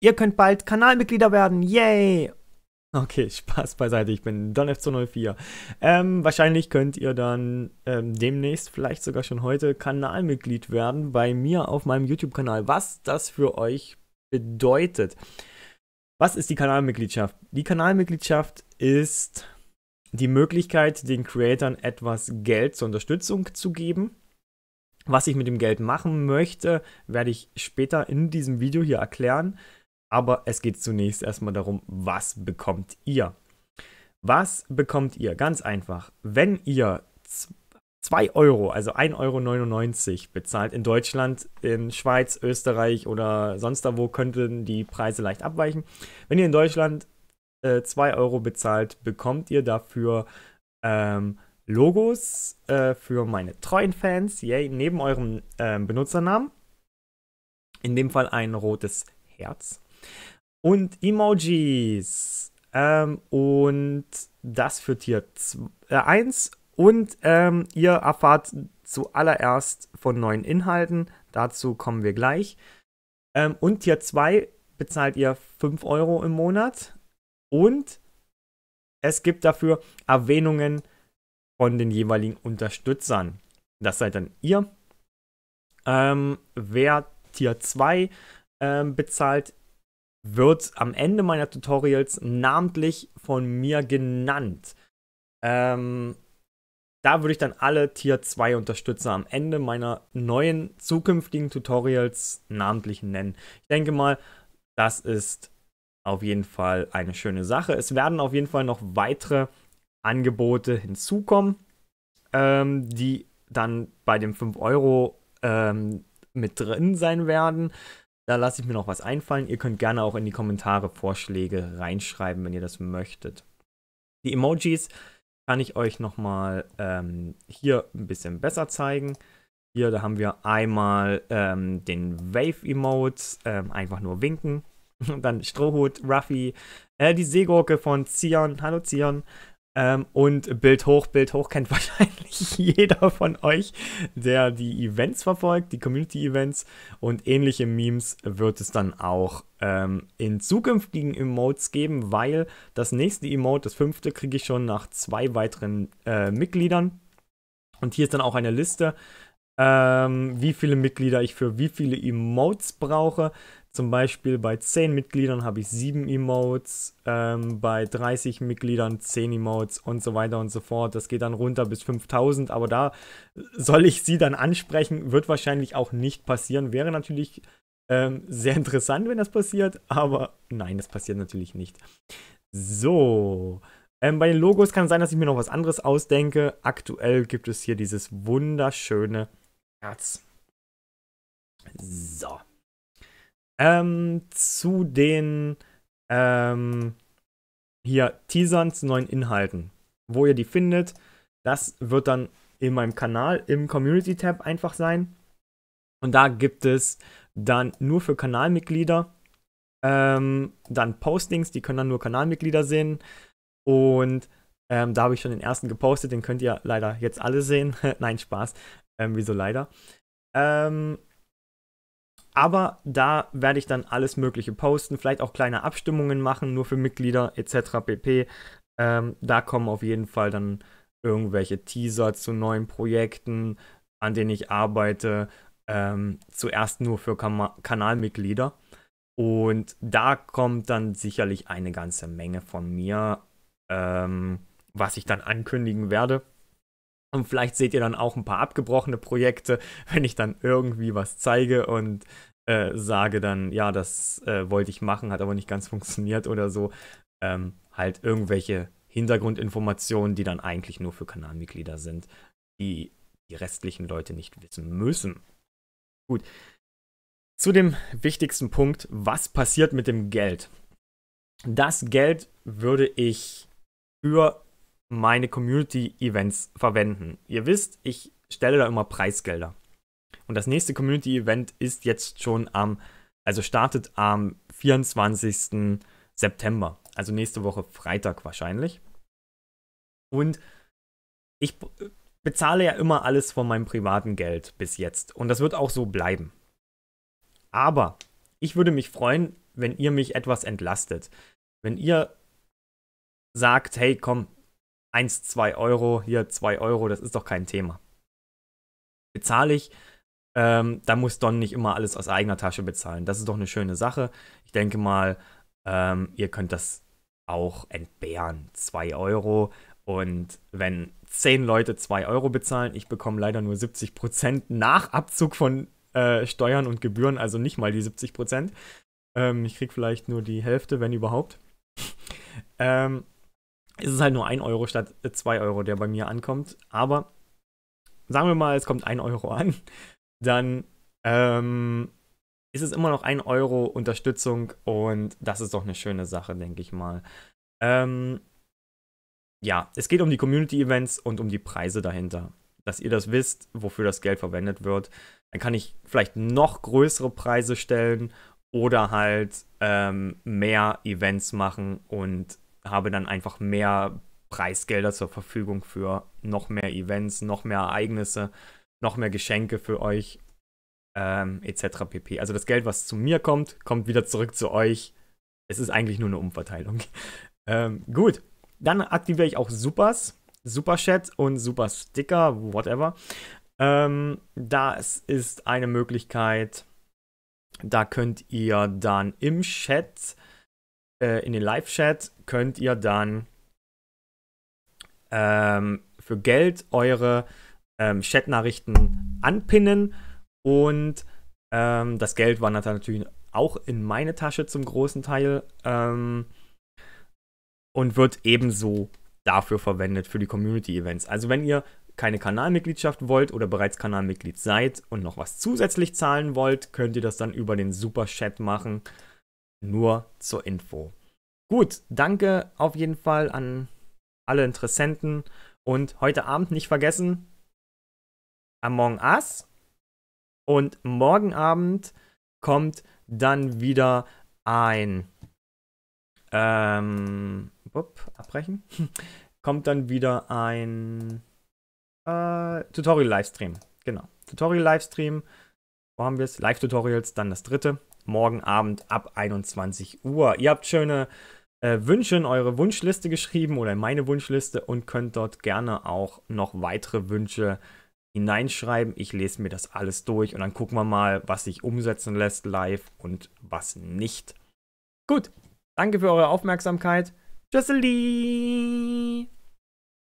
Ihr könnt bald Kanalmitglieder werden. Yay! Okay, Spaß beiseite, ich bin DonFZ04. Ähm, wahrscheinlich könnt ihr dann ähm, demnächst, vielleicht sogar schon heute, Kanalmitglied werden bei mir auf meinem YouTube-Kanal. Was das für euch bedeutet. Was ist die Kanalmitgliedschaft? Die Kanalmitgliedschaft ist die Möglichkeit, den Creatern etwas Geld zur Unterstützung zu geben. Was ich mit dem Geld machen möchte, werde ich später in diesem Video hier erklären. Aber es geht zunächst erstmal darum, was bekommt ihr? Was bekommt ihr? Ganz einfach. Wenn ihr 2 Euro, also 1,99 Euro bezahlt in Deutschland, in Schweiz, Österreich oder sonst da wo könnten die Preise leicht abweichen. Wenn ihr in Deutschland 2 äh, Euro bezahlt, bekommt ihr dafür ähm, Logos äh, für meine treuen Fans, yay, neben eurem äh, Benutzernamen. In dem Fall ein rotes Herz. Und Emojis. Ähm, und das für Tier 1. Und ähm, ihr erfahrt zuallererst von neuen Inhalten. Dazu kommen wir gleich. Ähm, und Tier 2 bezahlt ihr 5 Euro im Monat. Und es gibt dafür Erwähnungen von den jeweiligen Unterstützern. Das seid dann ihr. Ähm, wer Tier 2 ähm, bezahlt, wird am Ende meiner Tutorials namentlich von mir genannt. Ähm, da würde ich dann alle Tier 2 Unterstützer am Ende meiner neuen zukünftigen Tutorials namentlich nennen. Ich denke mal, das ist auf jeden Fall eine schöne Sache. Es werden auf jeden Fall noch weitere Angebote hinzukommen, ähm, die dann bei dem 5 Euro ähm, mit drin sein werden. Da lasse ich mir noch was einfallen. Ihr könnt gerne auch in die Kommentare Vorschläge reinschreiben, wenn ihr das möchtet. Die Emojis kann ich euch nochmal ähm, hier ein bisschen besser zeigen. Hier, da haben wir einmal ähm, den Wave-Emotes, ähm, einfach nur winken. Und dann Strohhut, Ruffy, äh, die Seegurke von Zion, hallo Zion, ähm, und Bild hoch, Bild hoch kennt wahrscheinlich jeder von euch, der die Events verfolgt, die Community-Events und ähnliche Memes wird es dann auch ähm, in zukünftigen Emotes geben, weil das nächste Emote, das fünfte, kriege ich schon nach zwei weiteren äh, Mitgliedern. Und hier ist dann auch eine Liste, ähm, wie viele Mitglieder ich für wie viele Emotes brauche. Zum Beispiel bei 10 Mitgliedern habe ich 7 Emotes, ähm, bei 30 Mitgliedern 10 Emotes und so weiter und so fort. Das geht dann runter bis 5000, aber da soll ich sie dann ansprechen, wird wahrscheinlich auch nicht passieren. Wäre natürlich ähm, sehr interessant, wenn das passiert, aber nein, das passiert natürlich nicht. So. Ähm, bei den Logos kann sein, dass ich mir noch was anderes ausdenke. Aktuell gibt es hier dieses wunderschöne Herz. So. Ähm, zu den ähm, hier Teasern zu neuen Inhalten. Wo ihr die findet, das wird dann in meinem Kanal im Community-Tab einfach sein. Und da gibt es dann nur für Kanalmitglieder ähm, dann Postings, die können dann nur Kanalmitglieder sehen. Und ähm, da habe ich schon den ersten gepostet, den könnt ihr leider jetzt alle sehen. Nein, Spaß. Ähm, wieso leider? Ähm, aber da werde ich dann alles Mögliche posten, vielleicht auch kleine Abstimmungen machen, nur für Mitglieder etc. pp. Ähm, da kommen auf jeden Fall dann irgendwelche Teaser zu neuen Projekten, an denen ich arbeite. Ähm, zuerst nur für kan Kanalmitglieder. Und da kommt dann sicherlich eine ganze Menge von mir, ähm, was ich dann ankündigen werde. Und vielleicht seht ihr dann auch ein paar abgebrochene Projekte, wenn ich dann irgendwie was zeige und äh, sage dann, ja, das äh, wollte ich machen, hat aber nicht ganz funktioniert oder so. Ähm, halt irgendwelche Hintergrundinformationen, die dann eigentlich nur für Kanalmitglieder sind, die die restlichen Leute nicht wissen müssen. Gut. Zu dem wichtigsten Punkt, was passiert mit dem Geld? Das Geld würde ich für meine Community-Events verwenden. Ihr wisst, ich stelle da immer Preisgelder. Und das nächste Community-Event ist jetzt schon am, also startet am 24. September, also nächste Woche Freitag wahrscheinlich. Und ich bezahle ja immer alles von meinem privaten Geld bis jetzt. Und das wird auch so bleiben. Aber ich würde mich freuen, wenn ihr mich etwas entlastet. Wenn ihr sagt, hey, komm, 1, 2 Euro, hier 2 Euro, das ist doch kein Thema. Bezahle ich, ähm, da muss Don nicht immer alles aus eigener Tasche bezahlen. Das ist doch eine schöne Sache. Ich denke mal, ähm, ihr könnt das auch entbehren. 2 Euro. Und wenn 10 Leute 2 Euro bezahlen, ich bekomme leider nur 70 nach Abzug von äh, Steuern und Gebühren, also nicht mal die 70 Ähm, ich kriege vielleicht nur die Hälfte, wenn überhaupt. ähm, ist es halt nur 1 Euro statt 2 äh, Euro, der bei mir ankommt. Aber sagen wir mal, es kommt 1 Euro an, dann ähm, ist es immer noch 1 Euro Unterstützung und das ist doch eine schöne Sache, denke ich mal. Ähm, ja, es geht um die Community-Events und um die Preise dahinter. Dass ihr das wisst, wofür das Geld verwendet wird. Dann kann ich vielleicht noch größere Preise stellen oder halt ähm, mehr Events machen und habe dann einfach mehr Preisgelder zur Verfügung für noch mehr Events, noch mehr Ereignisse, noch mehr Geschenke für euch, ähm, etc. pp. Also das Geld, was zu mir kommt, kommt wieder zurück zu euch. Es ist eigentlich nur eine Umverteilung. ähm, gut, dann aktiviere ich auch Supers, Superchat und Super Sticker, whatever. Ähm, das ist eine Möglichkeit. Da könnt ihr dann im Chat äh, in den Live-Chat könnt ihr dann ähm, für Geld eure ähm, Chat-Nachrichten anpinnen und ähm, das Geld wandert dann natürlich auch in meine Tasche zum großen Teil ähm, und wird ebenso dafür verwendet für die Community-Events. Also wenn ihr keine Kanalmitgliedschaft wollt oder bereits Kanalmitglied seid und noch was zusätzlich zahlen wollt, könnt ihr das dann über den Super Chat machen. Nur zur Info. Gut, danke auf jeden Fall an alle Interessenten und heute Abend nicht vergessen Among Us und morgen Abend kommt dann wieder ein ähm, upp, abbrechen. kommt dann wieder ein äh, Tutorial Livestream. Genau. Tutorial Livestream. Wo haben wir es? Live Tutorials, dann das dritte morgen Abend ab 21 Uhr. Ihr habt schöne äh, Wünsche in eure Wunschliste geschrieben oder in meine Wunschliste und könnt dort gerne auch noch weitere Wünsche hineinschreiben. Ich lese mir das alles durch und dann gucken wir mal, was sich umsetzen lässt live und was nicht. Gut, danke für eure Aufmerksamkeit. Tschüsseli!